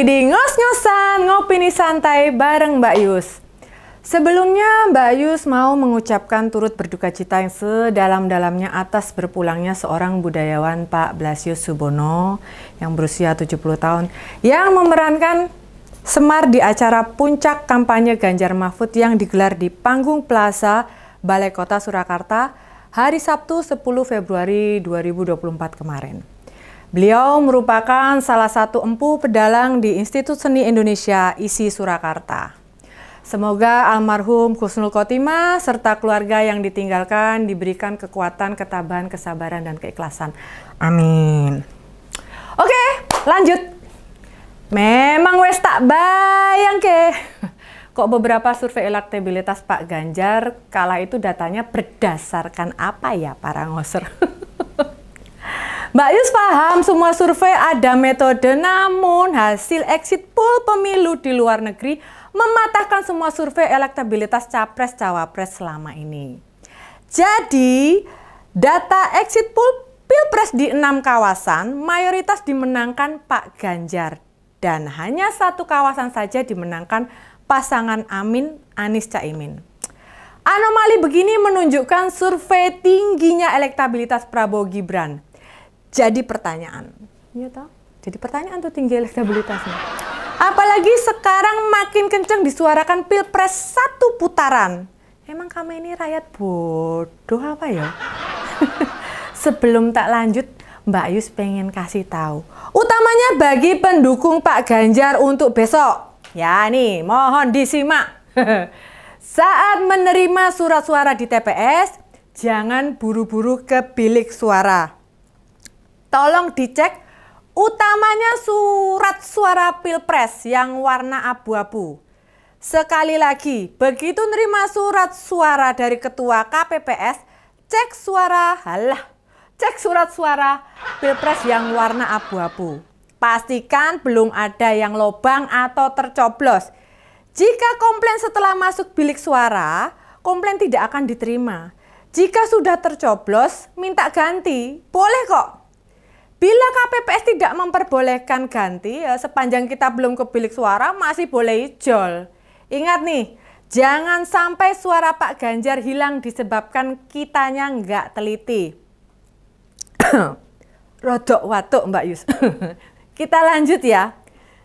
lagi di ngos-ngosan ngopi nih santai bareng Mbak Yus. Sebelumnya Mbak Yus mau mengucapkan turut berduka cita yang sedalam-dalamnya atas berpulangnya seorang budayawan Pak Blasius Subono yang berusia 70 tahun yang memerankan Semar di acara puncak kampanye Ganjar Mahfud yang digelar di panggung Plaza Balai Kota Surakarta hari Sabtu 10 Februari 2024 kemarin. Beliau merupakan salah satu empu pedalang di Institut Seni Indonesia ISI Surakarta. Semoga almarhum Kusnul Kotima serta keluarga yang ditinggalkan diberikan kekuatan, ketabahan, kesabaran, dan keikhlasan. Amin. Oke, lanjut. Memang wes tak bayang ke. Kok beberapa survei elektabilitas Pak Ganjar kala itu datanya berdasarkan apa ya para ngoser? Mbak Yus paham semua survei ada metode namun hasil exit poll pemilu di luar negeri mematahkan semua survei elektabilitas capres-cawapres selama ini. Jadi, data exit poll Pilpres di enam kawasan mayoritas dimenangkan Pak Ganjar dan hanya satu kawasan saja dimenangkan pasangan Amin Anis Caimin. Anomali begini menunjukkan survei tingginya elektabilitas Prabowo Gibran jadi pertanyaan. Iya toh? Jadi pertanyaan tuh tinggi elektabilitasnya. Apalagi sekarang makin kenceng disuarakan pilpres satu putaran. Emang kami ini rakyat bodoh apa ya? Sebelum tak lanjut, Mbak Yus pengen kasih tahu. Utamanya bagi pendukung Pak Ganjar untuk besok. Ya nih, mohon disimak. Saat menerima surat suara di TPS, jangan buru-buru ke bilik suara. Tolong dicek utamanya surat suara pilpres yang warna abu-abu. Sekali lagi, begitu nerima surat suara dari ketua KPPS, cek suara halah, cek surat suara pilpres yang warna abu-abu. Pastikan belum ada yang lobang atau tercoblos. Jika komplain setelah masuk bilik suara, komplain tidak akan diterima. Jika sudah tercoblos, minta ganti. Boleh kok. Bila KPPS tidak memperbolehkan ganti, ya, sepanjang kita belum ke bilik suara masih boleh ijol. Ingat nih, jangan sampai suara Pak Ganjar hilang disebabkan kitanya nggak teliti. Rodok watuk Mbak Yus. kita lanjut ya.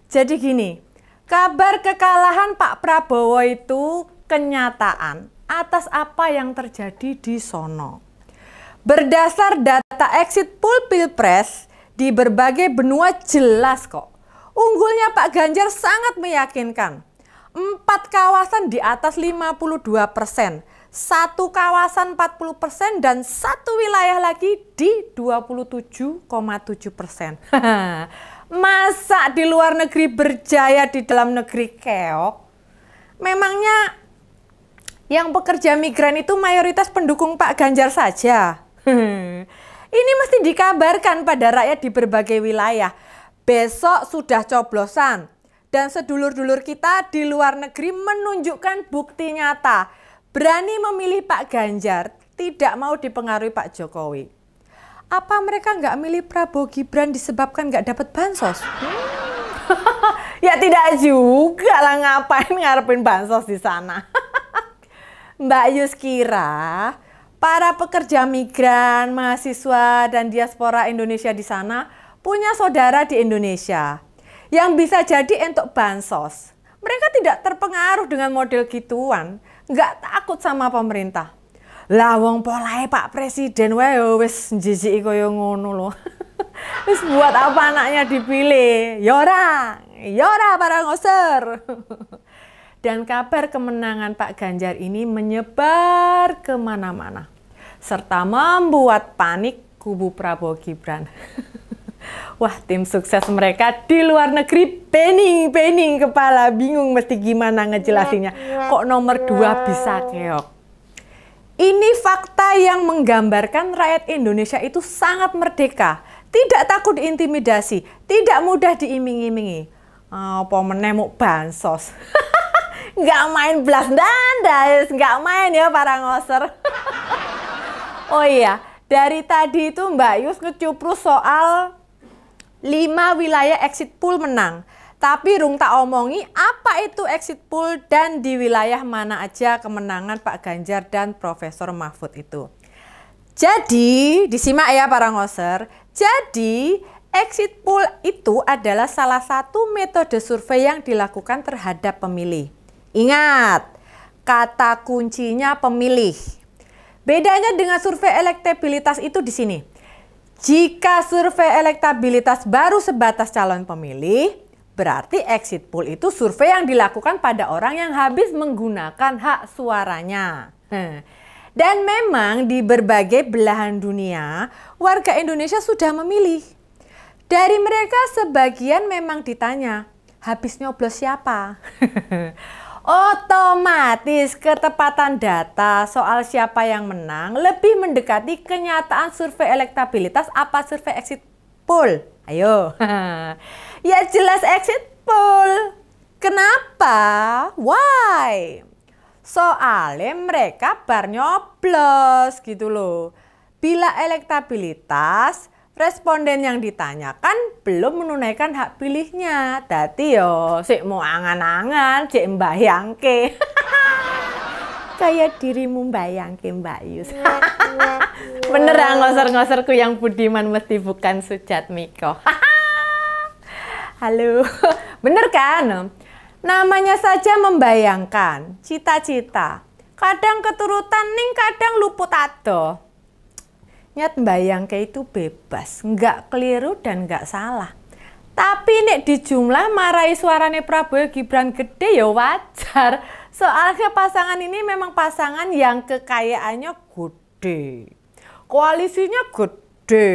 Jadi gini, kabar kekalahan Pak Prabowo itu kenyataan atas apa yang terjadi di sono. Berdasar data exit poll Pilpres di berbagai benua jelas kok. Unggulnya Pak Ganjar sangat meyakinkan. Empat kawasan di atas 52 persen, satu kawasan 40 persen, dan satu wilayah lagi di 27,7 persen. Masa di luar negeri berjaya di dalam negeri keok? Memangnya yang pekerja migran itu mayoritas pendukung Pak Ganjar saja? Ini mesti dikabarkan pada rakyat di berbagai wilayah. Besok sudah coblosan dan sedulur-dulur kita di luar negeri menunjukkan bukti nyata. Berani memilih Pak Ganjar, tidak mau dipengaruhi Pak Jokowi. Apa mereka nggak milih Prabowo Gibran disebabkan nggak dapat bansos? ya tidak juga lah ngapain ngarepin bansos di sana. Mbak Yus kira Para pekerja migran, mahasiswa, dan diaspora Indonesia di sana punya saudara di Indonesia yang bisa jadi untuk bansos. Mereka tidak terpengaruh dengan model gituan, nggak takut sama pemerintah. Lah wong Pak Presiden wae wis jijiki ngono loh. Terus buat apa anaknya dipilih? Yora, ya yora ya para ngoser. Dan kabar kemenangan Pak Ganjar ini menyebar kemana-mana serta membuat panik kubu Prabowo Gibran. Wah, tim sukses mereka di luar negeri pening-pening kepala, bingung mesti gimana ngejelasinnya. Kok nomor dua bisa keok? Ini fakta yang menggambarkan rakyat Indonesia itu sangat merdeka, tidak takut diintimidasi, tidak mudah diiming-imingi. Apa menemuk bansos? nggak main belas dandas, nggak main ya para ngoser. Oh iya, dari tadi itu Mbak Yus ngecupru soal lima wilayah exit pool menang. Tapi rung tak omongi apa itu exit pool dan di wilayah mana aja kemenangan Pak Ganjar dan Profesor Mahfud itu. Jadi, disimak ya para ngoser. Jadi, exit poll itu adalah salah satu metode survei yang dilakukan terhadap pemilih. Ingat, kata kuncinya pemilih. Bedanya dengan survei elektabilitas itu di sini. Jika survei elektabilitas baru sebatas calon pemilih, berarti exit poll itu survei yang dilakukan pada orang yang habis menggunakan hak suaranya. Dan memang di berbagai belahan dunia, warga Indonesia sudah memilih. Dari mereka sebagian memang ditanya, habis nyoblos siapa? Otomatis ketepatan data soal siapa yang menang lebih mendekati kenyataan survei elektabilitas apa survei exit poll. Ayo. ya jelas exit poll. Kenapa? Why? Soalnya mereka bar nyoblos gitu loh. Bila elektabilitas responden yang ditanyakan belum menunaikan hak pilihnya. Dati yo, si mau angan-angan, si mbayangke, yangke. Kayak dirimu mbah yangke mbak Yus. Bener ya ngosor-ngosorku yang budiman mesti bukan sujat Miko. Halo, bener kan? Namanya saja membayangkan, cita-cita. Kadang keturutan ning kadang luput tato. Nyat bayang ke itu bebas, nggak keliru dan nggak salah. Tapi nek di jumlah marai suarane Prabowo Gibran gede ya wajar. Soalnya pasangan ini memang pasangan yang kekayaannya gede. Koalisinya gede.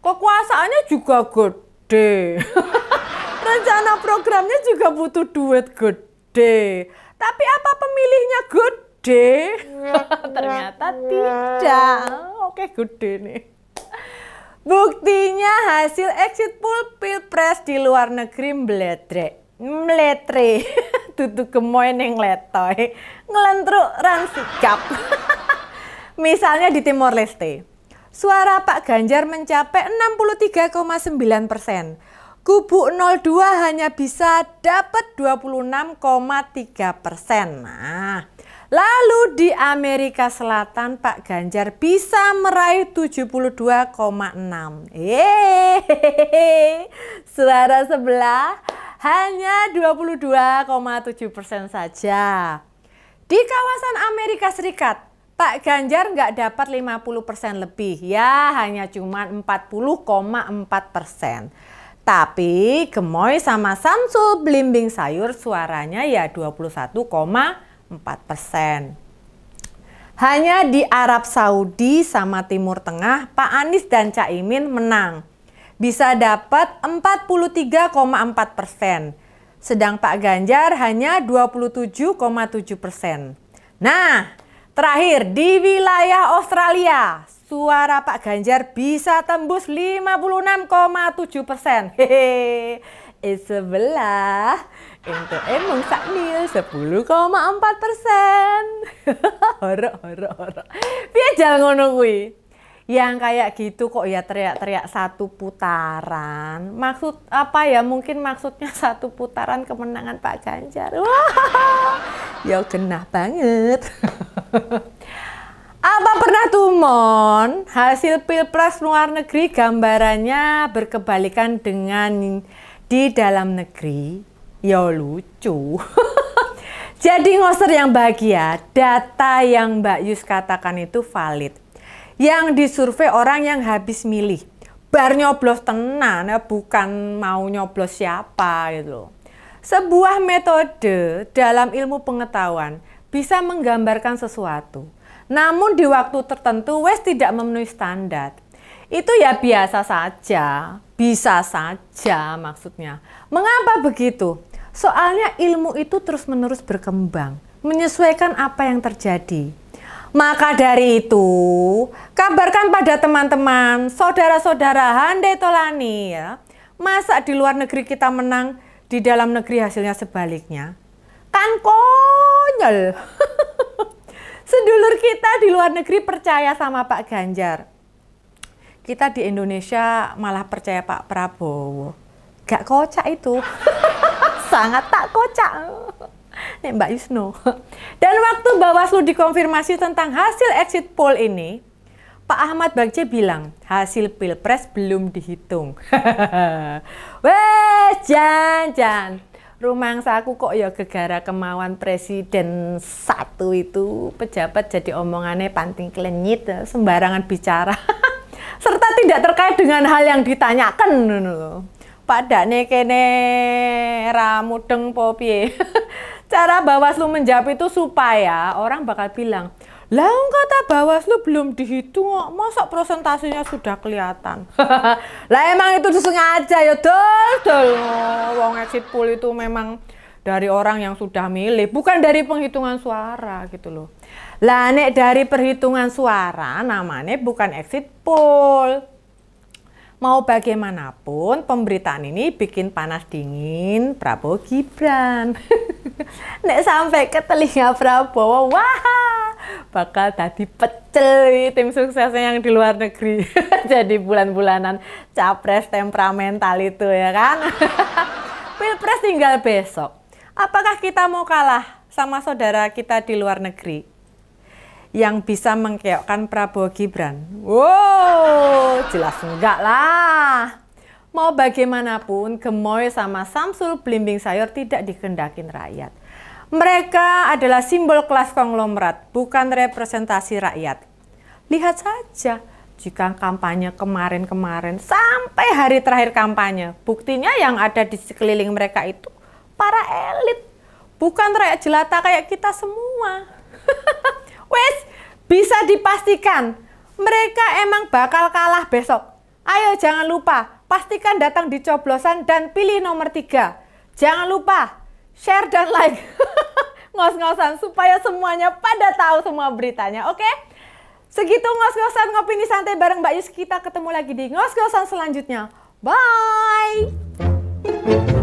Kekuasaannya juga gede. Rencana programnya juga butuh duit gede. Tapi apa pemilihnya gede? D, ternyata tidak oke gede nih buktinya hasil exit poll pilpres di luar negeri meletre. meletre tutu gemoy neng letoy ngelentruk ran sikap misalnya di Timor Leste suara Pak Ganjar mencapai 63,9 persen kubu 02 hanya bisa dapat 26,3 persen nah Lalu di Amerika Selatan Pak Ganjar bisa meraih 72,6. Hehehe, Suara sebelah hanya 22,7 persen saja. Di kawasan Amerika Serikat, Pak Ganjar nggak dapat 50 persen lebih, ya hanya cuma 40,4 persen. Tapi Gemoy sama Samsul Blimbing Sayur suaranya ya 21, persen. Hanya di Arab Saudi sama Timur Tengah, Pak Anies dan Cak Imin menang. Bisa dapat 43,4 persen. Sedang Pak Ganjar hanya 27,7 persen. Nah, terakhir di wilayah Australia, suara Pak Ganjar bisa tembus 56,7 persen is eh, sebelah. emang saknil 10,4 persen. horok, horok, horok. jalan ngono kuwi? Yang kayak gitu kok ya teriak-teriak satu putaran. Maksud apa ya? Mungkin maksudnya satu putaran kemenangan Pak Ganjar. Wah, ya genah banget. Apa pernah tumon hasil pilpres luar negeri gambarannya berkebalikan dengan di dalam negeri ya lucu jadi ngoser yang bahagia data yang Mbak Yus katakan itu valid yang disurvei orang yang habis milih bar nyoblos tenan ya bukan mau nyoblos siapa gitu loh sebuah metode dalam ilmu pengetahuan bisa menggambarkan sesuatu. Namun di waktu tertentu wes tidak memenuhi standar. Itu ya biasa saja, bisa saja maksudnya. Mengapa begitu? Soalnya ilmu itu terus-menerus berkembang, menyesuaikan apa yang terjadi. Maka dari itu, kabarkan pada teman-teman, saudara-saudara Hande Tolani ya, masa di luar negeri kita menang, di dalam negeri hasilnya sebaliknya? Kan konyol. Sedulur kita di luar negeri percaya sama Pak Ganjar kita di Indonesia malah percaya Pak Prabowo. Gak kocak itu. Sangat tak kocak. Nih Mbak Yusno. Dan waktu Bawaslu dikonfirmasi tentang hasil exit poll ini, Pak Ahmad Bagja bilang, hasil pilpres belum dihitung. Wes, jangan rumangsa saku kok ya gegara kemauan presiden satu itu pejabat jadi omongannya panting kelenyit sembarangan bicara tidak terkait dengan hal yang ditanyakan Pak Dane kene ramudeng popie Cara Bawaslu menjawab itu supaya orang bakal bilang, "Lah kata Bawaslu belum dihitung kok, masa presentasinya sudah kelihatan." lah emang itu disengaja ya, Dol, Dol. Wong exit poll itu memang dari orang yang sudah milih, bukan dari penghitungan suara gitu loh. Lah nek dari perhitungan suara namanya bukan exit poll. Mau bagaimanapun, pemberitaan ini bikin panas dingin Prabowo Gibran. Nek sampai ke telinga Prabowo, wah bakal tadi pecel tim suksesnya yang di luar negeri. Jadi bulan-bulanan capres temperamental itu ya kan. Pilpres tinggal besok. Apakah kita mau kalah sama saudara kita di luar negeri? yang bisa mengkeokkan Prabowo Gibran? Wow, jelas enggak lah. Mau bagaimanapun, gemoy sama Samsul Blimbing Sayur tidak dikendakin rakyat. Mereka adalah simbol kelas konglomerat, bukan representasi rakyat. Lihat saja, jika kampanye kemarin-kemarin sampai hari terakhir kampanye, buktinya yang ada di sekeliling mereka itu para elit, bukan rakyat jelata kayak kita semua. Wes, bisa dipastikan mereka emang bakal kalah besok. Ayo jangan lupa, pastikan datang di coblosan dan pilih nomor tiga. Jangan lupa share dan like. Ngos-ngosan supaya semuanya pada tahu semua beritanya, oke? Okay? Segitu ngos-ngosan ngopi nih santai bareng Mbak Yus. Kita ketemu lagi di ngos-ngosan selanjutnya. Bye!